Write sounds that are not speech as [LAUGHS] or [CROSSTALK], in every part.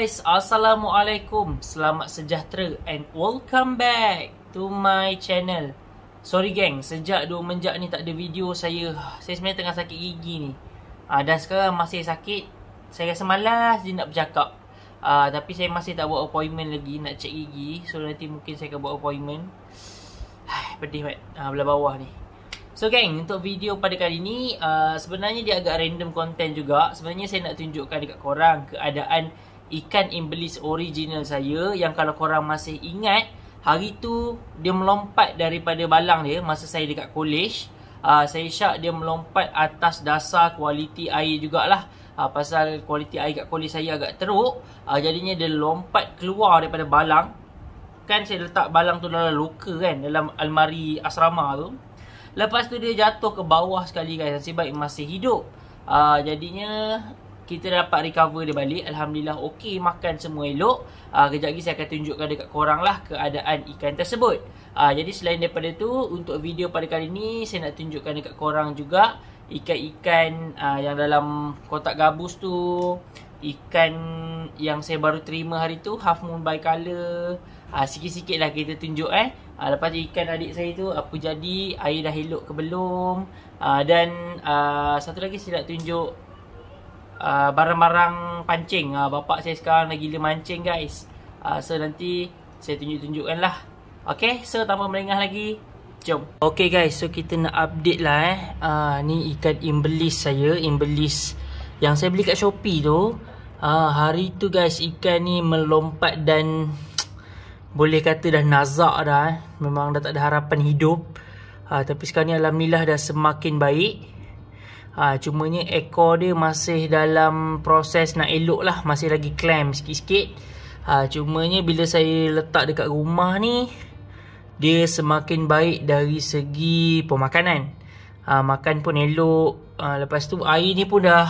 guys, Assalamualaikum Selamat sejahtera and welcome back to my channel Sorry gang, sejak dua menjak ni tak ada video saya Saya sebenarnya tengah sakit gigi ni uh, Dan sekarang masih sakit Saya rasa malas je nak bercakap uh, Tapi saya masih tak buat appointment lagi nak cek gigi So nanti mungkin saya akan buat appointment Pedih mat, uh, ah, belah bawah ni So gang, untuk video pada kali ni uh, Sebenarnya dia agak random content juga Sebenarnya saya nak tunjukkan dekat korang Keadaan ikan iblis original saya yang kalau korang masih ingat hari tu dia melompat daripada balang dia masa saya dekat college uh, saya syak dia melompat atas dasar kualiti air jugalah uh, pasal kualiti air kat college saya agak teruk uh, jadinya dia lompat keluar daripada balang kan saya letak balang tu dalam loka kan dalam almari asrama tu lepas tu dia jatuh ke bawah sekali guys nasib baik masih hidup uh, jadinya kita dapat recover dia balik Alhamdulillah okey makan semua elok uh, Kejap lagi saya akan tunjukkan dekat korang lah keadaan ikan tersebut uh, Jadi selain daripada tu untuk video pada kali ni saya nak tunjukkan dekat korang juga Ikan-ikan uh, yang dalam kotak gabus tu Ikan yang saya baru terima hari tu Half moon bicolor uh, Sikit-sikit lah kita tunjuk eh uh, Lepas tu ikan adik saya tu apa jadi Air dah elok ke belum uh, Dan uh, satu lagi saya nak tunjuk Ah, barang-barang uh, pancing uh, Bapak saya sekarang lagi gila mancing guys uh, So nanti saya tunjuk-tunjukkan lah Okay so tanpa melengah lagi Jom Okay guys so kita nak update lah eh uh, Ni ikan imbelis saya Imbelis yang saya beli kat Shopee tu uh, Hari tu guys ikan ni melompat dan [TSK] Boleh kata dah nazak dah eh Memang dah tak ada harapan hidup uh, Tapi sekarang ni Alhamdulillah dah semakin baik ha, Cumanya ekor dia masih dalam proses nak elok lah Masih lagi clamp sikit-sikit ha, Cumanya bila saya letak dekat rumah ni Dia semakin baik dari segi pemakanan ha, Makan pun elok ha, Lepas tu air ni pun dah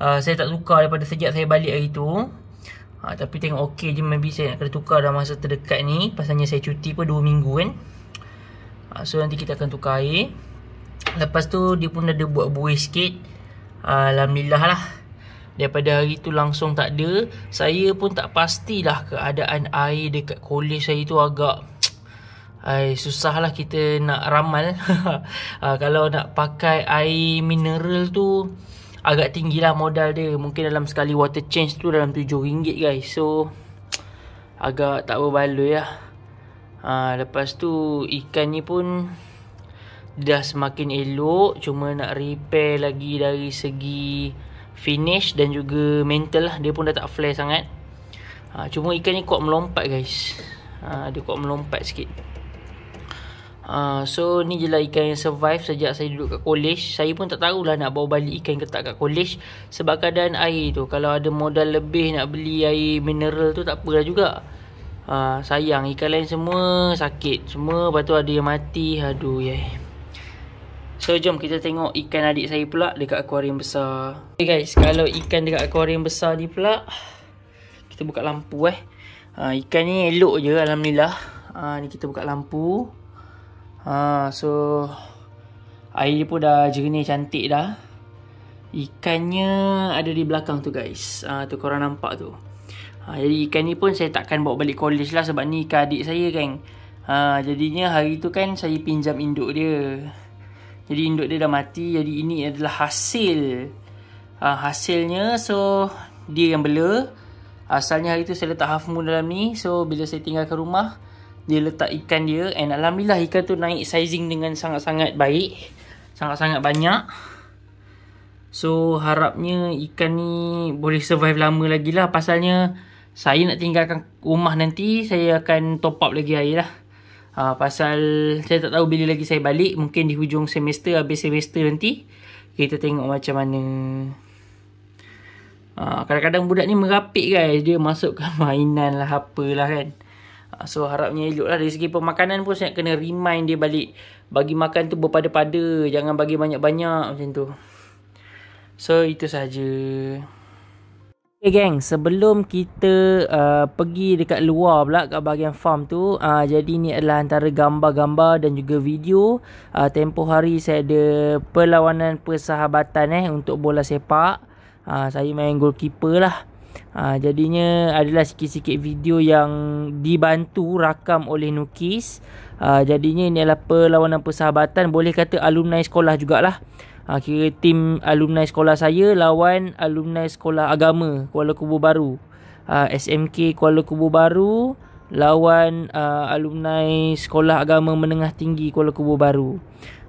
ha, Saya tak tukar daripada sejak saya balik hari tu ha, Tapi tengok ok je Maybe saya nak kena tukar dalam masa terdekat ni Pasalnya saya cuti pun 2 minggu kan ha, So nanti kita akan tukar air Lepas tu dia pun ada buat buih sikit Alhamdulillah lah Daripada hari tu langsung tak ada Saya pun tak pastilah keadaan air dekat kolej saya tu agak [TSK] Ay, susah lah kita nak ramal ha, [LAUGHS] Kalau nak pakai air mineral tu Agak tinggi lah modal dia Mungkin dalam sekali water change tu dalam RM7 guys So Agak tak berbaloi lah ha, Lepas tu ikan ni pun dah semakin elok cuma nak repair lagi dari segi finish dan juga mental lah dia pun dah tak flare sangat ha, cuma ikan ni kuat melompat guys ha, dia kuat melompat sikit ha, so ni je lah ikan yang survive sejak saya duduk kat college saya pun tak tahulah nak bawa balik ikan ke tak kat college sebab keadaan air tu kalau ada modal lebih nak beli air mineral tu tak apalah juga ha, sayang ikan lain semua sakit semua lepas tu ada yang mati aduh yeh yeah. So jom kita tengok ikan adik saya pula dekat akuarium besar. Okay guys, kalau ikan dekat akuarium besar ni pula kita buka lampu eh. Uh, ikan ni elok je alhamdulillah. Ah ni kita buka lampu. Uh, so air pun dah jernih cantik dah. Ikannya ada di belakang tu guys. Ah tu korang nampak tu. Uh, jadi ikan ni pun saya takkan bawa balik college lah sebab ni ikan adik saya kan. Ah jadinya hari tu kan saya pinjam induk dia. Jadi induk dia dah mati Jadi ini adalah hasil uh, Hasilnya So Dia yang bela Asalnya hari tu saya letak half moon dalam ni So bila saya tinggalkan rumah Dia letak ikan dia And Alhamdulillah ikan tu naik sizing dengan sangat-sangat baik Sangat-sangat banyak So harapnya ikan ni boleh survive lama lagi lah Pasalnya saya nak tinggalkan rumah nanti Saya akan top up lagi air lah Uh, pasal saya tak tahu bila lagi saya balik. Mungkin di hujung semester, habis semester nanti. Kita tengok macam mana. Ha, kadang-kadang uh, budak ni merapik guys. Dia masukkan [LAUGHS] mainan lah, apalah kan. Uh, so harapnya elok lah. Dari segi pemakanan pun saya kena remind dia balik. Bagi makan tu berpada-pada. Jangan bagi banyak-banyak macam tu. So itu sahaja. Okay gang. sebelum kita uh, pergi dekat luar pula kat bahagian farm tu uh, Jadi ni adalah antara gambar-gambar dan juga video uh, Tempoh hari saya ada perlawanan persahabatan eh untuk bola sepak uh, Saya main goalkeeper lah uh, Jadinya adalah sikit-sikit video yang dibantu rakam oleh Nukis uh, Jadinya ni adalah perlawanan persahabatan boleh kata alumni sekolah jugalah ha, Kira tim alumni sekolah saya Lawan alumni sekolah agama Kuala Kubu Baru ha, ah, SMK Kuala Kubu Baru Lawan uh, alumni sekolah agama menengah tinggi Kuala Kubu Baru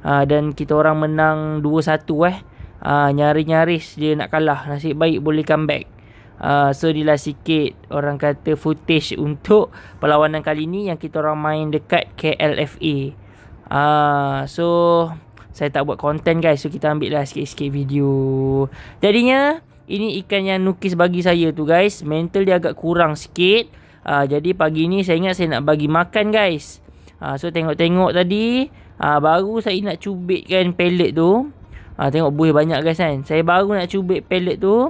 ha, Dan kita orang menang 2-1 eh ha, Nyaris-nyaris dia nak kalah Nasib baik boleh comeback Uh, so inilah sikit orang kata footage untuk perlawanan kali ni yang kita orang main dekat KLFA uh, So saya tak buat konten guys So kita ambil lah sikit-sikit video Jadinya Ini ikan yang nukis bagi saya tu guys Mental dia agak kurang sikit uh, Jadi pagi ni saya ingat saya nak bagi makan guys uh, So tengok-tengok tadi uh, Baru saya nak cubitkan pellet tu uh, Tengok buih banyak guys kan Saya baru nak cubit pellet tu uh,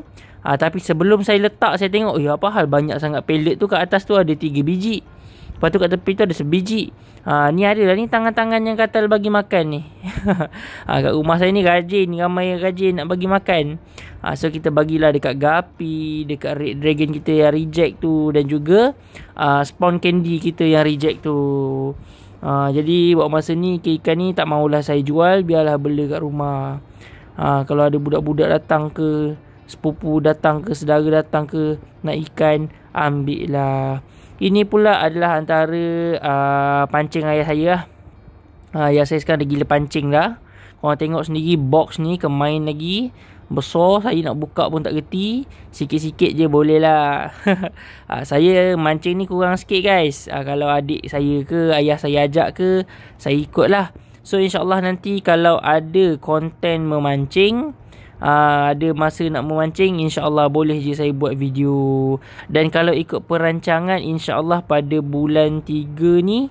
Tapi sebelum saya letak saya tengok Ya apa hal banyak sangat pellet tu kat atas tu ada 3 biji Lepas tu kat tepi tu ada sebiji. Ha, ni ada lah ni tangan-tangan yang kata bagi makan ni. [LAUGHS] ha, kat rumah saya ni rajin. Ramai yang rajin nak bagi makan. Ha, so kita bagilah dekat gapi. Dekat red dragon kita yang reject tu. Dan juga uh, spawn candy kita yang reject tu. Ha, jadi buat masa ni ikan ni tak maulah saya jual. Biarlah bela kat rumah. Ha, kalau ada budak-budak datang ke sepupu datang ke sedara datang ke nak ikan ambil lah ini pula adalah antara uh, pancing ayah saya lah. Uh, yang saya sekarang dah gila pancing dah. Korang tengok sendiri box ni kemain lagi. Besar saya nak buka pun tak reti. Sikit-sikit je boleh lah. uh, [LAUGHS] saya mancing ni kurang sikit guys. Uh, kalau adik saya ke ayah saya ajak ke saya ikut lah. So insyaAllah nanti kalau ada konten memancing uh, ada masa nak memancing insyaallah boleh je saya buat video dan kalau ikut perancangan insyaallah pada bulan 3 ni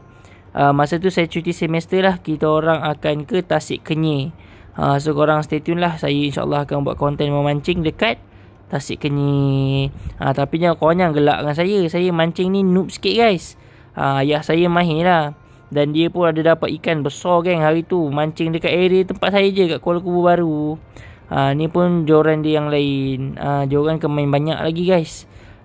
uh, masa tu saya cuti semester lah kita orang akan ke Tasik Kenyir uh, so korang stay tune lah saya insyaallah akan buat konten memancing dekat Tasik Kenyir uh, tapi jangan korang yang gelak dengan saya saya mancing ni noob sikit guys ayah uh, saya mahir lah dan dia pun ada dapat ikan besar geng hari tu mancing dekat area tempat saya je kat Kuala Kubu Baru uh, Ni pun joran dia yang lain uh, Joran akan main banyak lagi guys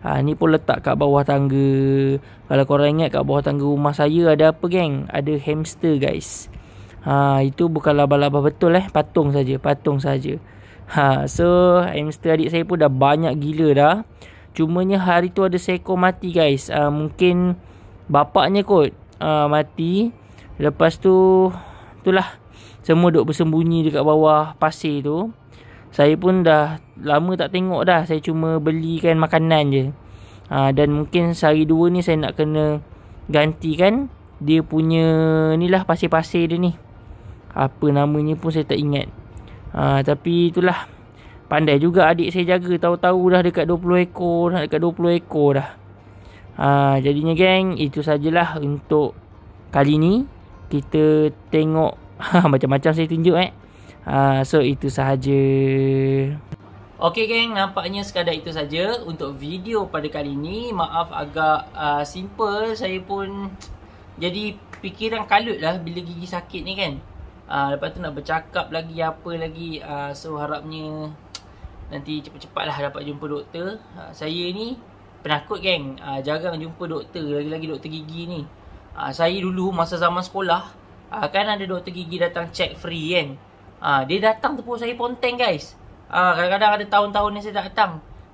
uh, Ni pun letak kat bawah tangga Kalau korang ingat kat bawah tangga rumah saya Ada apa geng? Ada hamster guys Ha, itu bukan laba-laba betul eh patung saja patung saja ha, so hamster adik saya pun dah banyak gila dah cumanya hari tu ada seko mati guys ha, mungkin bapaknya kot ha, mati lepas tu itulah semua duk bersembunyi dekat bawah pasir tu saya pun dah lama tak tengok dah saya cuma belikan makanan je ha, dan mungkin sehari dua ni saya nak kena gantikan dia punya ni lah pasir-pasir dia ni apa namanya pun saya tak ingat ha, tapi itulah pandai juga adik saya jaga tahu-tahu dah dekat 20 ekor dah dekat 20 ekor dah ha, jadinya geng itu sajalah untuk kali ni kita tengok [LAUGHS] macam-macam saya tunjuk eh Uh, so itu sahaja. Okey geng, nampaknya sekadar itu saja untuk video pada kali ini. Maaf agak uh, simple, saya pun jadi fikiran kalut lah bila gigi sakit ni kan. Uh, lepas tu nak bercakap lagi apa lagi. Uh, so harapnya nanti cepat-cepat lah dapat jumpa doktor. Uh, saya ni penakut geng, uh, jarang jumpa doktor lagi-lagi doktor gigi ni. Uh, saya dulu masa zaman sekolah, uh, kan ada doktor gigi datang check free kan. Ah, dia datang tu pun saya ponteng guys. Ah, kadang-kadang ada tahun-tahun yang saya tak datang.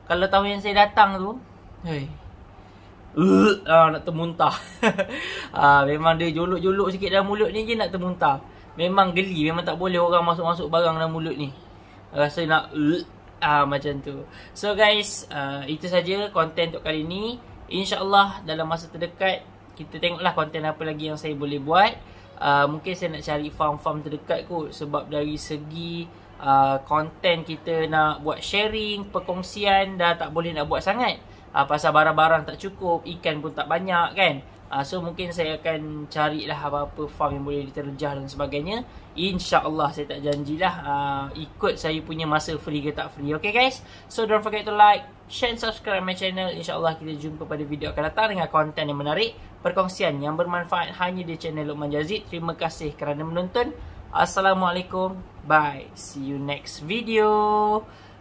Kalau tahun yang saya datang tu, hei. Uh, ah, nak termuntah. [LAUGHS] ah, memang dia jolok-jolok sikit dalam mulut ni je nak termuntah. Memang geli, memang tak boleh orang masuk-masuk barang dalam mulut ni. Rasa nak uh, ah macam tu. So guys, ah, itu saja konten untuk kali ni. Insyaallah dalam masa terdekat kita tengoklah konten apa lagi yang saya boleh buat. Ah, mungkin saya nak cari farm-farm terdekat kot sebab dari segi konten ah, uh, kita nak buat sharing, perkongsian dah tak boleh nak buat sangat. Uh, pasal barang-barang tak cukup, ikan pun tak banyak kan. Uh, so mungkin saya akan carilah apa-apa farm yang boleh diterjah dan sebagainya. Insya Allah saya tak janjilah uh, ikut saya punya masa free ke tak free. Okay guys? So don't forget to like, share and subscribe my channel. InsyaAllah kita jumpa pada video akan datang dengan konten yang menarik. Perkongsian yang bermanfaat hanya di channel Luqman Jazid. Terima kasih kerana menonton. Assalamualaikum. Bye. See you next video.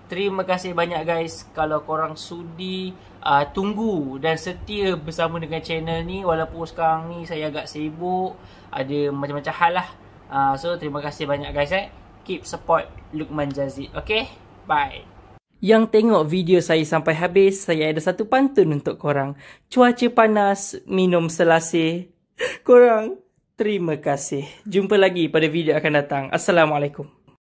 Terima kasih banyak guys kalau korang sudi uh, tunggu dan setia bersama dengan channel ni walaupun sekarang ni saya agak sibuk ada macam-macam hal lah. Uh, so terima kasih banyak guys eh. Keep support Lukman Jazid. Okay? Bye. Yang tengok video saya sampai habis, saya ada satu pantun untuk korang. Cuaca panas, minum selasih. [LAUGHS] Korang, terima kasih. Jumpa lagi pada video akan datang. Assalamualaikum.